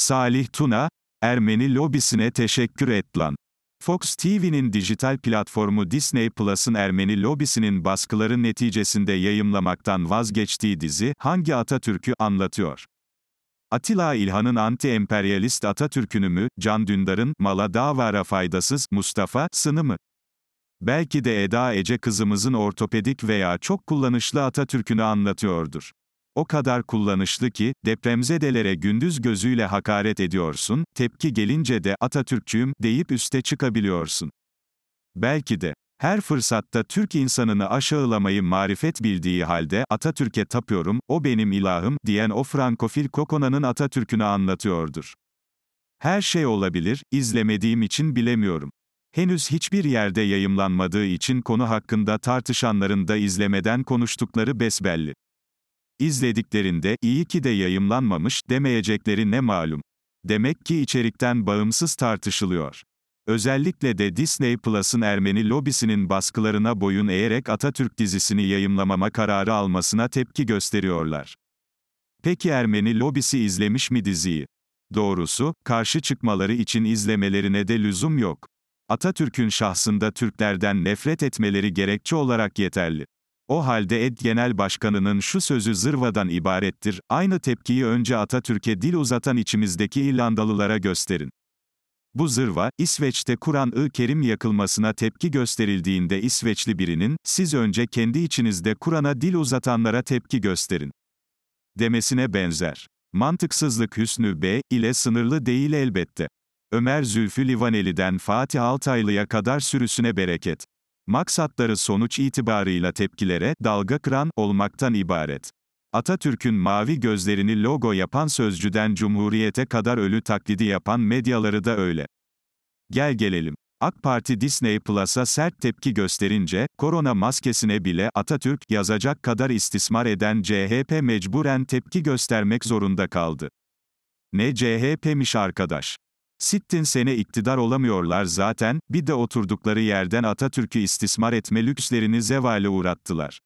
Salih Tuna, Ermeni lobisine teşekkür et lan. Fox TV'nin dijital platformu Disney Plus'ın Ermeni lobisinin baskıları neticesinde yayımlamaktan vazgeçtiği dizi, hangi Atatürk'ü anlatıyor? Atilla İlhan'ın anti-emperyalist Atatürk'ünü mü, Can Dündar'ın, mala davara faydasız, Mustafa, sını mı? Belki de Eda Ece kızımızın ortopedik veya çok kullanışlı Atatürk'ünü anlatıyordur. O kadar kullanışlı ki, depremzedelere gündüz gözüyle hakaret ediyorsun, tepki gelince de Atatürkçüyüm deyip üste çıkabiliyorsun. Belki de, her fırsatta Türk insanını aşağılamayı marifet bildiği halde Atatürk'e tapıyorum, o benim ilahım diyen o Frankofil Kokona'nın Atatürk'ünü anlatıyordur. Her şey olabilir, izlemediğim için bilemiyorum. Henüz hiçbir yerde yayımlanmadığı için konu hakkında tartışanların da izlemeden konuştukları besbelli. İzlediklerinde, iyi ki de yayımlanmamış, demeyecekleri ne malum. Demek ki içerikten bağımsız tartışılıyor. Özellikle de Disney Plus'ın Ermeni lobisinin baskılarına boyun eğerek Atatürk dizisini yayımlamama kararı almasına tepki gösteriyorlar. Peki Ermeni lobisi izlemiş mi diziyi? Doğrusu, karşı çıkmaları için izlemelerine de lüzum yok. Atatürk'ün şahsında Türklerden nefret etmeleri gerekçe olarak yeterli. O halde ED Genel Başkanı'nın şu sözü zırvadan ibarettir, aynı tepkiyi önce Atatürk'e dil uzatan içimizdeki İrlandalılara gösterin. Bu zırva, İsveç'te Kur'an-ı Kerim yakılmasına tepki gösterildiğinde İsveçli birinin, siz önce kendi içinizde Kur'an'a dil uzatanlara tepki gösterin, demesine benzer. Mantıksızlık Hüsnü B. ile sınırlı değil elbette. Ömer Zülfü Livaneli'den Fatih Altaylı'ya kadar sürüsüne bereket. Maksatları sonuç itibarıyla tepkilere dalga kıran olmaktan ibaret. Atatürk'ün mavi gözlerini logo yapan sözcüden cumhuriyete kadar ölü taklidi yapan medyaları da öyle. Gel gelelim. AK Parti Disney Plus'a sert tepki gösterince, korona maskesine bile Atatürk yazacak kadar istismar eden CHP mecburen tepki göstermek zorunda kaldı. Ne CHP'miş arkadaş. Sittin sene iktidar olamıyorlar zaten, bir de oturdukları yerden Atatürk'ü istismar etme lükslerini zevale uğrattılar.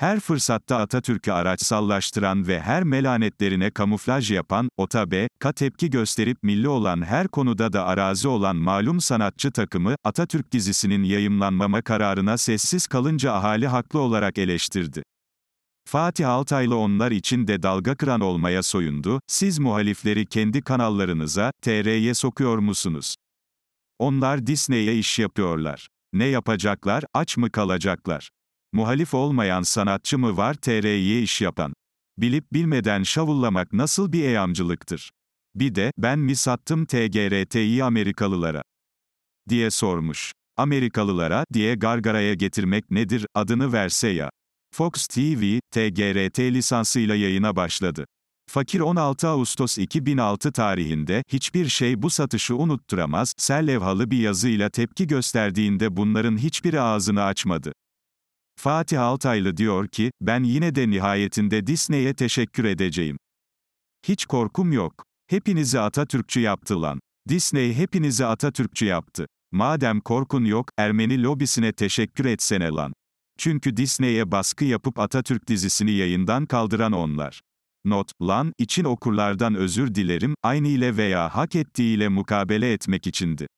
Her fırsatta Atatürk'ü araçsallaştıran ve her melanetlerine kamuflaj yapan, OTABK'a tepki gösterip milli olan her konuda da arazi olan malum sanatçı takımı, Atatürk dizisinin yayımlanmama kararına sessiz kalınca ahali haklı olarak eleştirdi. Fatih Altaylı onlar için de dalga kıran olmaya soyundu, siz muhalifleri kendi kanallarınıza, TR'ye sokuyor musunuz? Onlar Disney'e iş yapıyorlar. Ne yapacaklar, aç mı kalacaklar? Muhalif olmayan sanatçı mı var TR'ye iş yapan? Bilip bilmeden şavullamak nasıl bir eyamcılıktır? Bir de, ben mi sattım TGRT'yi Amerikalılara? diye sormuş. Amerikalılara diye gargaraya getirmek nedir, adını verse ya. Fox TV, TGRT lisansıyla yayına başladı. Fakir 16 Ağustos 2006 tarihinde, hiçbir şey bu satışı unutturamaz, sel levhalı bir yazıyla tepki gösterdiğinde bunların hiçbiri ağzını açmadı. Fatih Altaylı diyor ki, ben yine de nihayetinde Disney'e teşekkür edeceğim. Hiç korkum yok. Hepinizi Atatürkçü yaptı lan. Disney hepinizi Atatürkçü yaptı. Madem korkun yok, Ermeni lobisine teşekkür etsene lan. Çünkü Disney'e baskı yapıp Atatürk dizisini yayından kaldıran onlar. Not, lan, için okurlardan özür dilerim, aynı ile veya hak ettiğiyle mukabele etmek içindi.